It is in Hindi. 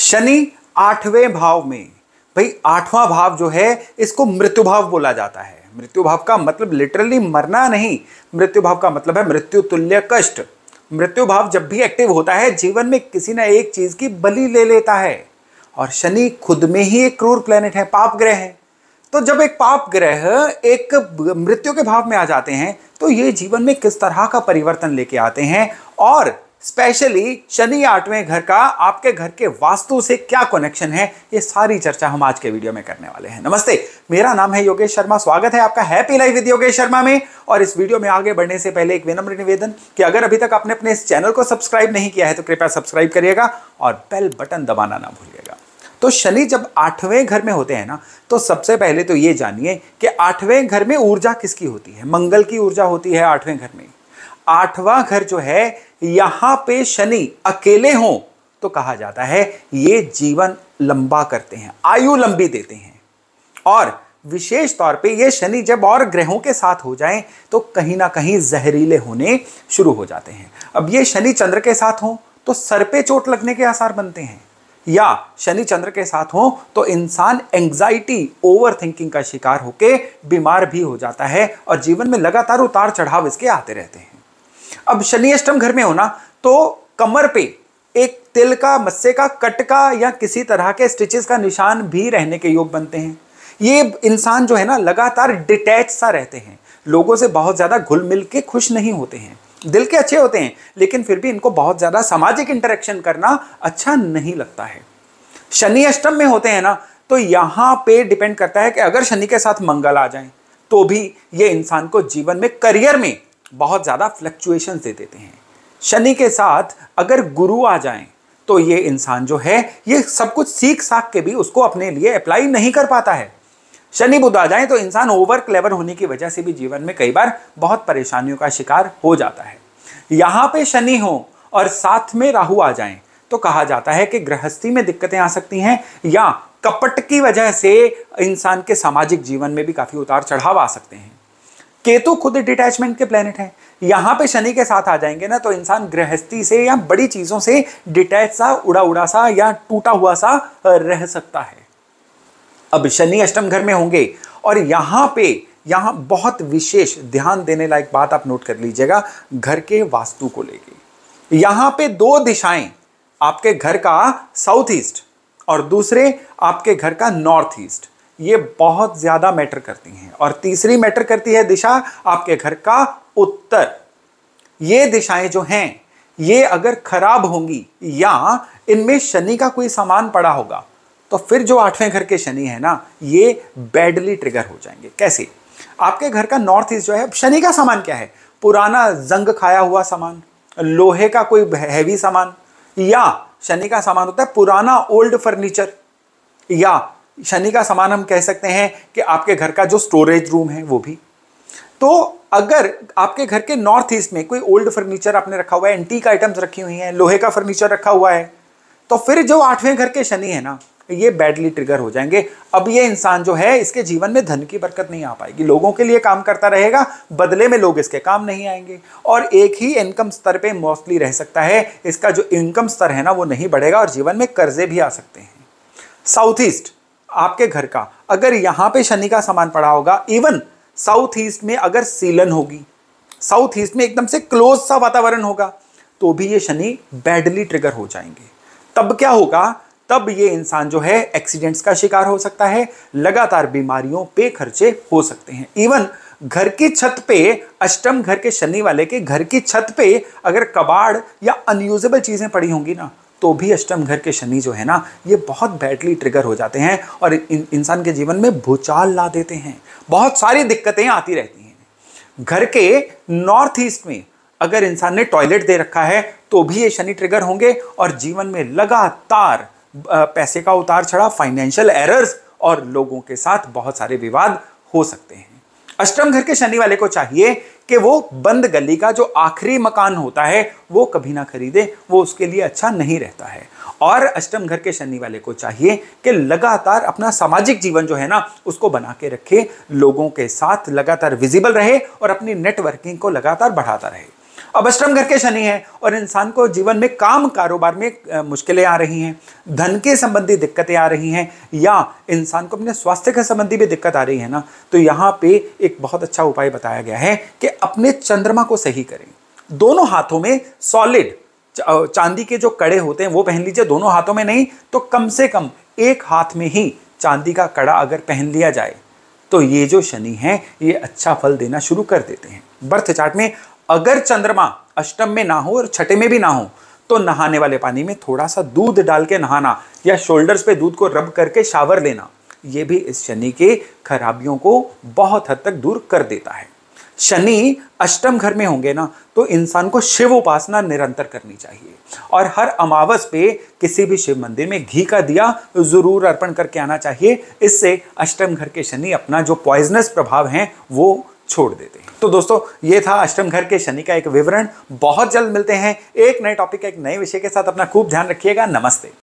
शनि आठवें भाव में भाई आठवां भाव जो है इसको मृत्यु भाव बोला जाता है मृत्यु भाव का मतलब लिटरली मरना नहीं मृत्यु भाव का मतलब है मृत्यु तुल्य कष्ट मृत्यु भाव जब भी एक्टिव होता है जीवन में किसी ना एक चीज की बलि ले लेता है और शनि खुद में ही एक क्रूर प्लेनेट है पाप ग्रह है तो जब एक पाप ग्रह एक मृत्यु के भाव में आ जाते हैं तो ये जीवन में किस तरह का परिवर्तन लेके आते हैं और स्पेशली शनि आठवें घर का आपके घर के वास्तु से क्या कनेक्शन है ये सारी चर्चा हम आज के वीडियो में करने वाले हैं नमस्ते मेरा नाम है योगेश शर्मा स्वागत है आपका happy life with Yogesh Sharma में और इस वीडियो में आगे बढ़ने से पहले एक विनम्र निवेदन कि अगर अभी तक आपने अपने इस चैनल को सब्सक्राइब नहीं किया है तो कृपया सब्सक्राइब करिएगा और बेल बटन दबाना ना भूलिएगा तो शनि जब आठवें घर में होते हैं ना तो सबसे पहले तो ये जानिए कि आठवें घर में ऊर्जा किसकी होती है मंगल की ऊर्जा होती है आठवें घर में आठवां घर जो है यहां पे शनि अकेले हों तो कहा जाता है ये जीवन लंबा करते हैं आयु लंबी देते हैं और विशेष तौर पे ये शनि जब और ग्रहों के साथ हो जाएं तो कहीं ना कहीं जहरीले होने शुरू हो जाते हैं अब ये शनि चंद्र के साथ हों तो सर पे चोट लगने के आसार बनते हैं या शनि चंद्र के साथ हो तो इंसान एंग्जाइटी ओवर थिंकिंग का शिकार होकर बीमार भी हो जाता है और जीवन में लगातार उतार चढ़ाव इसके आते रहते हैं अब शनि अष्टम घर में होना तो कमर पे एक तिल का मस्से का कट का या किसी तरह के स्टिचेस का निशान भी रहने के योग बनते हैं ये इंसान जो है ना लगातार डिटैच सा रहते हैं लोगों से बहुत ज़्यादा घुल मिल के खुश नहीं होते हैं दिल के अच्छे होते हैं लेकिन फिर भी इनको बहुत ज़्यादा सामाजिक इंटरेक्शन करना अच्छा नहीं लगता है शनि अष्टम में होते हैं ना तो यहाँ पे डिपेंड करता है कि अगर शनि के साथ मंगल आ जाए तो भी ये इंसान को जीवन में करियर में बहुत ज़्यादा फ्लक्चुएशन दे देते हैं शनि के साथ अगर गुरु आ जाएं तो ये इंसान जो है ये सब कुछ सीख साख के भी उसको अपने लिए अप्लाई नहीं कर पाता है शनि बुध आ जाए तो इंसान ओवर क्लेवर होने की वजह से भी जीवन में कई बार बहुत परेशानियों का शिकार हो जाता है यहाँ पे शनि हो और साथ में राहु आ जाए तो कहा जाता है कि गृहस्थी में दिक्कतें आ सकती हैं या कपट की वजह से इंसान के सामाजिक जीवन में भी काफ़ी उतार चढ़ाव आ सकते हैं केतु खुद डिटैचमेंट के प्लेनेट हैं यहाँ पे शनि के साथ आ जाएंगे ना तो इंसान गृहस्थी से या बड़ी चीज़ों से डिटैच सा उड़ा उड़ा सा या टूटा हुआ सा रह सकता है अब शनि अष्टम घर में होंगे और यहाँ पे यहाँ बहुत विशेष ध्यान देने लायक बात आप नोट कर लीजिएगा घर के वास्तु को लेके यहाँ पे दो दिशाएं आपके घर का साउथ ईस्ट और दूसरे आपके घर का नॉर्थ ईस्ट ये बहुत ज़्यादा मैटर करती हैं और तीसरी मैटर करती है दिशा आपके घर का उत्तर ये दिशाएं जो हैं ये अगर खराब होंगी या इनमें शनि का कोई सामान पड़ा होगा तो फिर जो आठवें घर के शनि है ना ये बैडली ट्रिगर हो जाएंगे कैसे आपके घर का नॉर्थ ईस्ट जो है शनि का सामान क्या है पुराना जंग खाया हुआ सामान लोहे का कोई हैवी सामान या शनि का सामान होता है पुराना ओल्ड फर्नीचर या शनि का समान हम कह सकते हैं कि आपके घर का जो स्टोरेज रूम है वो भी तो अगर आपके घर के नॉर्थ ईस्ट में कोई ओल्ड फर्नीचर आपने रखा हुआ है एंटीक आइटम्स रखी हुई हैं लोहे का फर्नीचर रखा हुआ है तो फिर जो आठवें घर के शनि है ना ये बैडली ट्रिगर हो जाएंगे अब ये इंसान जो है इसके जीवन में धन की बरकत नहीं आ पाएगी लोगों के लिए काम करता रहेगा बदले में लोग इसके काम नहीं आएंगे और एक ही इनकम स्तर पे मोस्टली रह सकता है इसका जो इनकम स्तर है ना वो नहीं बढ़ेगा और जीवन में कर्जे भी आ सकते हैं साउथ ईस्ट आपके घर का अगर यहाँ पे शनि का सामान पड़ा होगा इवन साउथ ईस्ट में अगर सीलन होगी साउथ ईस्ट में एकदम से क्लोज सा वातावरण होगा तो भी ये शनि बैडली ट्रिगर हो जाएंगे तब क्या होगा तब ये इंसान जो है एक्सीडेंट्स का शिकार हो सकता है लगातार बीमारियों पे खर्चे हो सकते हैं इवन घर की छत पे अष्टम घर के शनि वाले के घर की छत पे अगर कबाड़ या अनयूजेबल चीज़ें पड़ी होंगी ना तो भी अष्टम घर के शनि जो है ना ये बहुत बैडली ट्रिगर हो जाते हैं और इंसान के जीवन में भूचाल ला देते हैं बहुत सारी दिक्कतें आती रहती हैं घर के नॉर्थ ईस्ट में अगर इंसान ने टॉयलेट दे रखा है तो भी ये शनि ट्रिगर होंगे और जीवन में लगातार पैसे का उतार चढ़ाव फाइनेंशियल एरर्स और लोगों के साथ बहुत सारे विवाद हो सकते हैं अष्टम घर के शनि वाले को चाहिए कि वो बंद गली का जो आखिरी मकान होता है वो कभी ना खरीदे वो उसके लिए अच्छा नहीं रहता है और अष्टम घर के शनि वाले को चाहिए कि लगातार अपना सामाजिक जीवन जो है ना उसको बना के रखे लोगों के साथ लगातार विजिबल रहे और अपनी नेटवर्किंग को लगातार बढ़ाता रहे अब अष्टम घर के शनि है और इंसान को जीवन में काम कारोबार में मुश्किलें आ रही हैं धन के संबंधी दिक्कतें आ रही हैं या इंसान को अपने स्वास्थ्य के संबंधी भी दिक्कत आ रही है ना तो यहाँ पे एक बहुत अच्छा उपाय बताया गया है कि अपने चंद्रमा को सही करें दोनों हाथों में सॉलिड चांदी के जो कड़े होते हैं वो पहन लीजिए दोनों हाथों में नहीं तो कम से कम एक हाथ में ही चांदी का कड़ा अगर पहन लिया जाए तो ये जो शनि है ये अच्छा फल देना शुरू कर देते हैं बर्थ चार्ट में अगर चंद्रमा अष्टम में ना हो और छठे में भी ना हो तो नहाने वाले पानी में थोड़ा सा दूध डाल के नहाना या शोल्डर्स पे दूध को रब करके शावर लेना ये भी इस शनि के खराबियों को बहुत हद तक दूर कर देता है शनि अष्टम घर में होंगे ना तो इंसान को शिव उपासना निरंतर करनी चाहिए और हर अमावस पे किसी भी शिव मंदिर में घी का दिया ज़रूर अर्पण करके आना चाहिए इससे अष्टम घर के शनि अपना जो पॉइजनस प्रभाव है वो छोड़ देते हैं तो दोस्तों ये था अष्टम घर के शनि का एक विवरण बहुत जल्द मिलते हैं एक नए टॉपिक एक नए विषय के साथ अपना खूब ध्यान रखिएगा नमस्ते